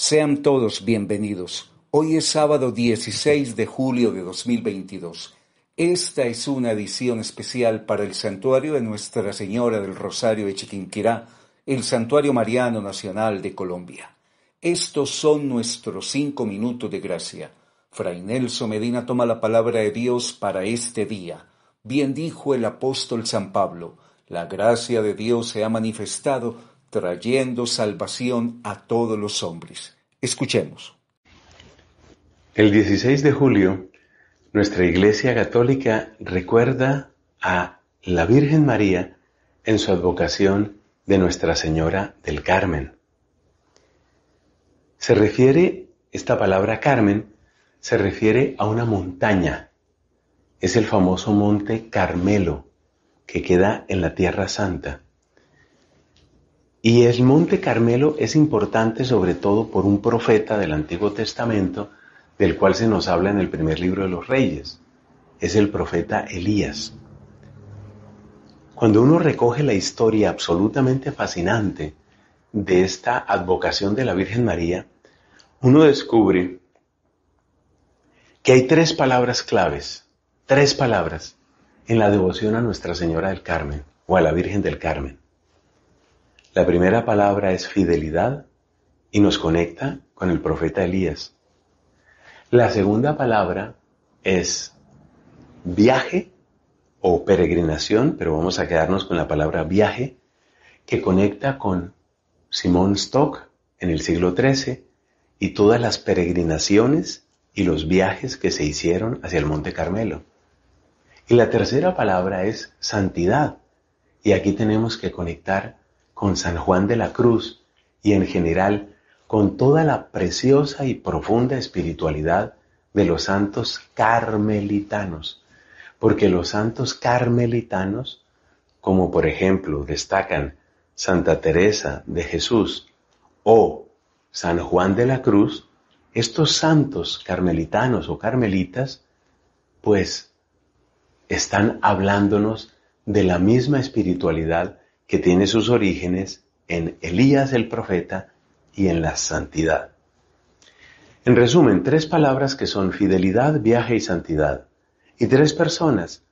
Sean todos bienvenidos. Hoy es sábado 16 de julio de 2022. Esta es una edición especial para el santuario de Nuestra Señora del Rosario de Chiquinquirá, el Santuario Mariano Nacional de Colombia. Estos son nuestros cinco minutos de gracia. Fray Nelson Medina toma la palabra de Dios para este día. Bien dijo el apóstol San Pablo, la gracia de Dios se ha manifestado trayendo salvación a todos los hombres. Escuchemos. El 16 de julio, nuestra Iglesia Católica recuerda a la Virgen María en su advocación de Nuestra Señora del Carmen. Se refiere, esta palabra Carmen, se refiere a una montaña. Es el famoso monte Carmelo, que queda en la Tierra Santa y el Monte Carmelo es importante sobre todo por un profeta del Antiguo Testamento del cual se nos habla en el primer libro de los Reyes. Es el profeta Elías. Cuando uno recoge la historia absolutamente fascinante de esta advocación de la Virgen María, uno descubre que hay tres palabras claves, tres palabras en la devoción a Nuestra Señora del Carmen o a la Virgen del Carmen. La primera palabra es fidelidad y nos conecta con el profeta Elías. La segunda palabra es viaje o peregrinación, pero vamos a quedarnos con la palabra viaje, que conecta con Simón Stock en el siglo XIII y todas las peregrinaciones y los viajes que se hicieron hacia el Monte Carmelo. Y la tercera palabra es santidad. Y aquí tenemos que conectar con San Juan de la Cruz y en general con toda la preciosa y profunda espiritualidad de los santos carmelitanos, porque los santos carmelitanos, como por ejemplo destacan Santa Teresa de Jesús o San Juan de la Cruz, estos santos carmelitanos o carmelitas, pues están hablándonos de la misma espiritualidad que tiene sus orígenes en Elías el profeta y en la santidad. En resumen, tres palabras que son fidelidad, viaje y santidad. Y tres personas.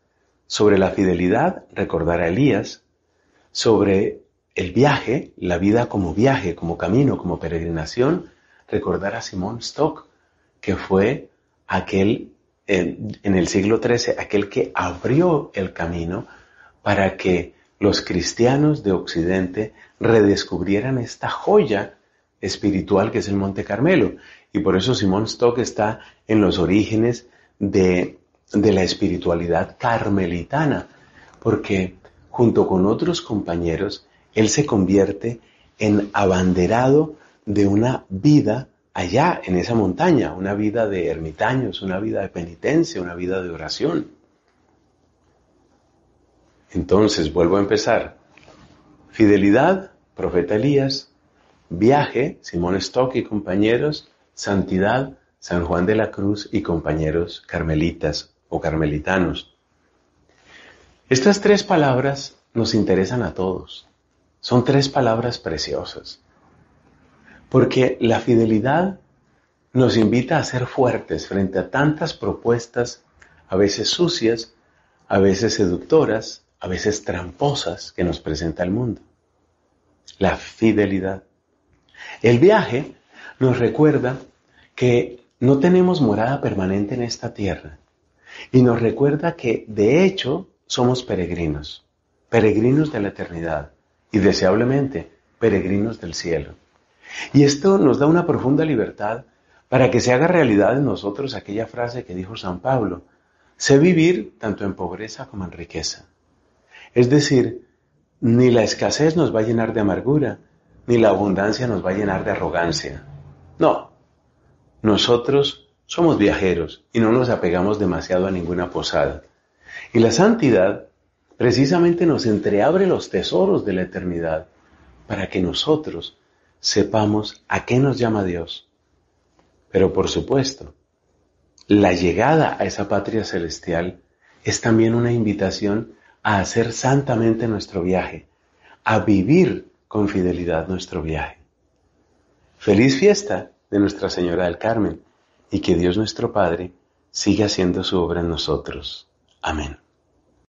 Sobre la fidelidad, recordar a Elías. Sobre el viaje, la vida como viaje, como camino, como peregrinación, recordar a Simón Stock, que fue aquel en, el siglo XIII, aquel que abrió el camino para que los cristianos de Occidente redescubrieran esta joya espiritual que es el Monte Carmelo. Y por eso Simón Stock está en los orígenes de, de la espiritualidad carmelitana, porque junto con otros compañeros, él se convierte en abanderado de una vida allá en esa montaña, una vida de ermitaños, una vida de penitencia, una vida de oración. Entonces, vuelvo a empezar. Fidelidad, profeta Elías. Viaje, Simón Stock y compañeros. Santidad, San Juan de la Cruz y compañeros carmelitas o carmelitanos. Estas tres palabras nos interesan a todos. Son tres palabras preciosas. Porque la fidelidad nos invita a ser fuertes frente a tantas propuestas, a veces sucias, a veces seductoras, a veces tramposas que nos presenta el mundo. La fidelidad. El viaje nos recuerda que no tenemos morada permanente en esta tierra y nos recuerda que de hecho somos peregrinos, peregrinos de la eternidad y deseablemente peregrinos del cielo. Y esto nos da una profunda libertad para que se haga realidad en nosotros aquella frase que dijo San Pablo, sé vivir tanto en pobreza como en riqueza. Es decir, ni la escasez nos va a llenar de amargura, ni la abundancia nos va a llenar de arrogancia. No, nosotros somos viajeros y no nos apegamos demasiado a ninguna posada. Y la santidad precisamente nos entreabre los tesoros de la eternidad para que nosotros sepamos a qué nos llama Dios. Pero por supuesto, la llegada a esa patria celestial es también una invitación a hacer santamente nuestro viaje, a vivir con fidelidad nuestro viaje. Feliz fiesta de Nuestra Señora del Carmen y que Dios nuestro Padre siga haciendo su obra en nosotros. Amén.